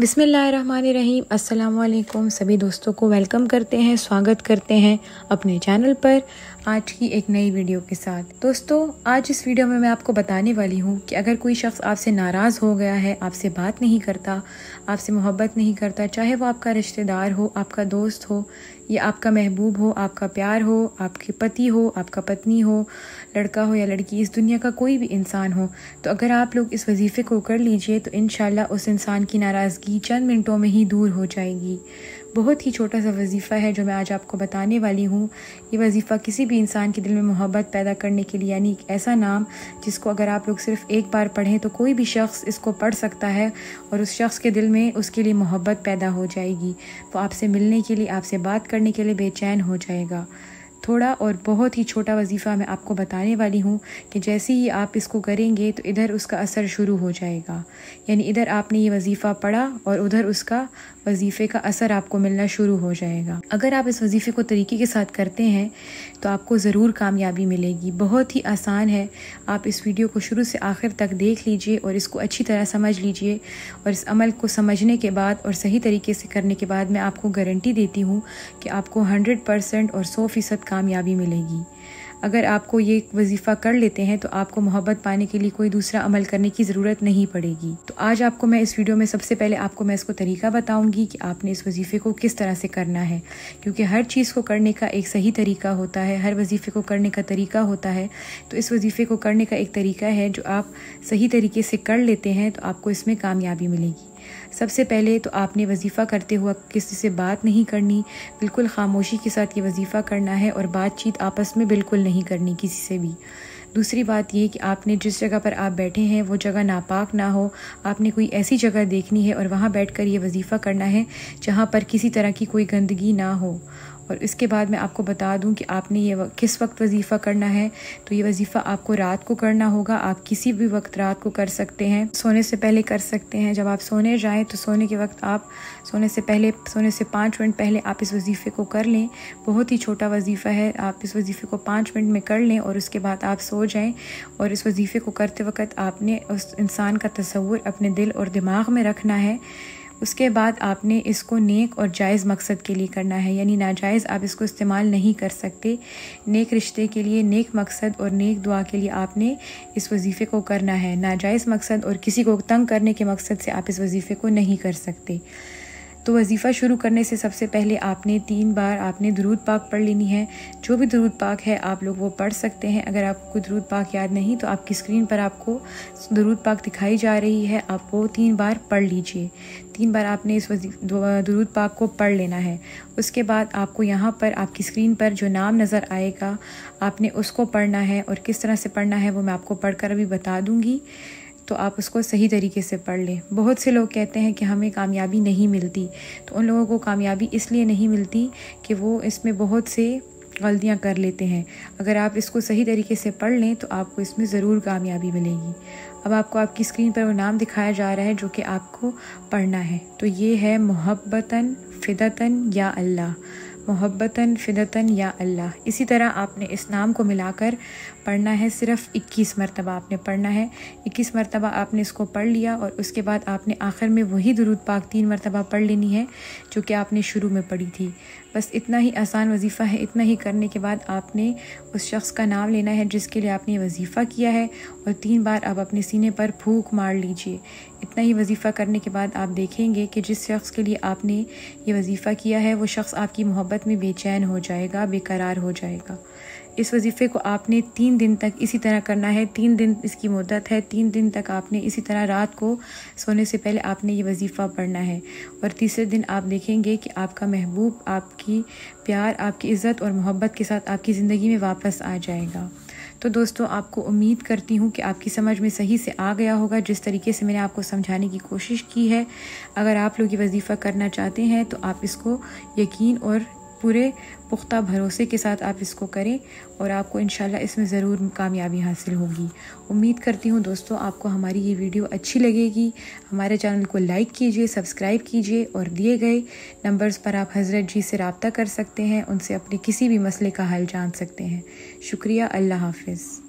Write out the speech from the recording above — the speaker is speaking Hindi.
बिसमीम असलकुम सभी दोस्तों को वेलकम करते हैं स्वागत करते हैं अपने चैनल पर आज की एक नई वीडियो के साथ दोस्तों आज इस वीडियो में मैं आपको बताने वाली हूँ कि अगर कोई शख्स आपसे नाराज़ हो गया है आपसे बात नहीं करता आपसे मोहब्बत नहीं करता चाहे वो आपका रिश्तेदार हो आपका दोस्त हो ये आपका महबूब हो आपका प्यार हो आपके पति हो आपका पत्नी हो लड़का हो या लड़की इस दुनिया का कोई भी इंसान हो तो अगर आप लोग इस वजीफ़े को कर लीजिए तो इन उस इंसान की नाराज़गी चंद मिनटों में ही दूर हो जाएगी बहुत ही छोटा सा वजीफ़ा है जो मैं आज आपको बताने वाली हूँ ये वजीफ़ा किसी भी इंसान के दिल में मोहब्बत पैदा करने के लिए यानी एक ऐसा नाम जिसको अगर आप लोग सिर्फ एक बार पढ़ें तो कोई भी शख्स इसको पढ़ सकता है और उस शख्स के दिल में उसके लिए मोहब्बत पैदा हो जाएगी वो आपसे मिलने के लिए आपसे बात करने के लिए बेचैन हो जाएगा थोड़ा और बहुत ही छोटा वजीफ़ा मैं आपको बताने वाली हूँ कि जैसे ही आप इसको करेंगे तो इधर उसका असर शुरू हो जाएगा यानी इधर आपने ये वजीफ़ा पढ़ा और उधर उसका वजीफ़े का असर आपको मिलना शुरू हो जाएगा अगर आप इस वजीफ़े को तरीके के साथ करते हैं तो आपको ज़रूर कामयाबी मिलेगी बहुत ही आसान है आप इस वीडियो को शुरू से आखिर तक देख लीजिए और इसको अच्छी तरह समझ लीजिए और इस अमल को समझने के बाद और सही तरीके से करने के बाद मैं आपको गारंटी देती हूँ कि आपको हंड्रेड परसेंट और सौ फ़ीसद कामयाबी मिलेगी अगर आपको ये वजीफ़ा कर लेते हैं तो आपको मोहब्बत पाने के लिए कोई दूसरा अमल करने की ज़रूरत नहीं पड़ेगी तो आज आपको मैं इस वीडियो में सबसे पहले आपको मैं इसको तरीका बताऊंगी कि आपने इस वजीफ़े को किस तरह से करना है क्योंकि हर चीज़ को करने का एक सही तरीका होता है हर वजीफ़े को करने का तरीका होता है तो इस वजीफ़े को करने का एक तरीका है जो आप सही तरीके से कर लेते हैं तो आपको इसमें कामयाबी मिलेगी सबसे पहले तो आपने वजीफ़ा करते हुए किसी से बात नहीं करनी बिल्कुल खामोशी के साथ ये वजीफ़ा करना है और बातचीत आपस में बिल्कुल नहीं करनी किसी से भी दूसरी बात यह कि आपने जिस जगह पर आप बैठे हैं वो जगह नापाक ना हो आपने कोई ऐसी जगह देखनी है और वहाँ बैठ कर ये वजीफ़ा करना है जहाँ पर किसी तरह की कोई गंदगी ना हो और इसके बाद मैं आपको बता दूं कि आपने ये किस वक्त वजीफ़ा करना है तो ये वजीफ़ा आपको रात को करना होगा आप किसी भी वक्त रात को कर सकते हैं सोने से पहले कर सकते हैं जब आप सोने जाएँ तो सोने के वक्त आप सोने से पहले सोने से पाँच मिनट पहले आप इस वजीफ़े को कर लें बहुत ही छोटा वजीफ़ा है आप इस वजीफ़े को पाँच मिनट में कर लें और उसके बाद आप सो जाएँ और इस वजीफ़े को करते वक्त आपने उस इंसान का तस्वूर अपने दिल और दिमाग में रखना है उसके बाद आपने इसको नेक और जायज़ मकसद के लिए करना है यानी नाजायज़ आप इसको इस्तेमाल नहीं कर सकते नेक रिश्ते के लिए नेक मकसद और नेक दुआ के लिए आपने इस वजीफ़े को करना है नाजायज़ मकसद और किसी को तंग करने के मकसद से आप इस वजीफ़े को नहीं कर सकते तो वजीफ़ा शुरू करने से सबसे पहले आपने तीन बार आपने दरूद पाक पढ़ लेनी है जो भी दरूद पाक है आप लोग वो पढ़ सकते हैं अगर आपको कोई दरूद पाक याद नहीं तो आपकी स्क्रीन पर आपको दरूद पाक दिखाई जा रही है आप वो तीन बार पढ़ लीजिए तीन बार आपने इस दरूद पाक को पढ़ लेना है उसके बाद आपको यहाँ पर आपकी स्क्रीन पर जो नाम नज़र आएगा आपने उसको पढ़ना है और किस तरह से पढ़ना है वो मैं आपको पढ़ अभी बता दूँगी तो आप उसको सही तरीके से पढ़ लें बहुत से लोग कहते हैं कि हमें कामयाबी नहीं मिलती तो उन लोगों को कामयाबी इसलिए नहीं मिलती कि वो इसमें बहुत से गलतियाँ कर लेते हैं अगर आप इसको सही तरीके से पढ़ लें तो आपको इसमें ज़रूर कामयाबी मिलेगी अब आपको आपकी स्क्रीन पर वो नाम दिखाया जा रहा है जो कि आपको पढ़ना है तो ये है मोहब्बतन फ़िदतन या अल्लाह मोहब्बतन फ़िदतन या अल्लाह इसी तरह आपने इस नाम को मिलाकर पढ़ना है सिर्फ 21 मरतबा आपने पढ़ना है 21 मरतबा आपने इसको पढ़ लिया और उसके बाद आपने आखिर में वही दुरूद पाक तीन मरतबा पढ़ लेनी है जो कि आपने शुरू में पढ़ी थी बस इतना ही आसान वजीफ़ा है इतना ही करने के बाद आपने उस शख्स का नाम लेना है जिसके लिए आपने वजीफ़ा किया है और तीन बार आप अपने सीने पर फूक मार लीजिए इतना ही वजीफ़ा करने के बाद आप देखेंगे कि जिस शख्स के लिए आपने ये वजीफ़ा किया है वो शख्स आपकी मोहब्बत मोहब्बत में बेचैन हो जाएगा बेकरार हो जाएगा इस वजीफ़े को आपने तीन दिन तक इसी तरह करना है तीन दिन इसकी मुद्दत है तीन दिन तक आपने इसी तरह रात को सोने से पहले आपने ये वजीफ़ा पढ़ना है और तीसरे दिन आप देखेंगे कि आपका महबूब आपकी प्यार आपकी इज़्ज़त और मोहब्बत के साथ आपकी ज़िंदगी में वापस आ जाएगा तो दोस्तों आपको उम्मीद करती हूँ कि आपकी समझ में सही से आ गया होगा जिस तरीके से मैंने आपको समझाने की कोशिश की है अगर आप लोग ये वजीफ़ा करना चाहते हैं तो आप इसको यकीन और पूरे पुख्ता भरोसे के साथ आप इसको करें और आपको इन इसमें ज़रूर कामयाबी हासिल होगी उम्मीद करती हूँ दोस्तों आपको हमारी ये वीडियो अच्छी लगेगी हमारे चैनल को लाइक कीजिए सब्सक्राइब कीजिए और दिए गए नंबर्स पर आप हज़रत जी से रबता कर सकते हैं उनसे अपने किसी भी मसले का हल जान सकते हैं शुक्रिया अल्लाह हाफिज़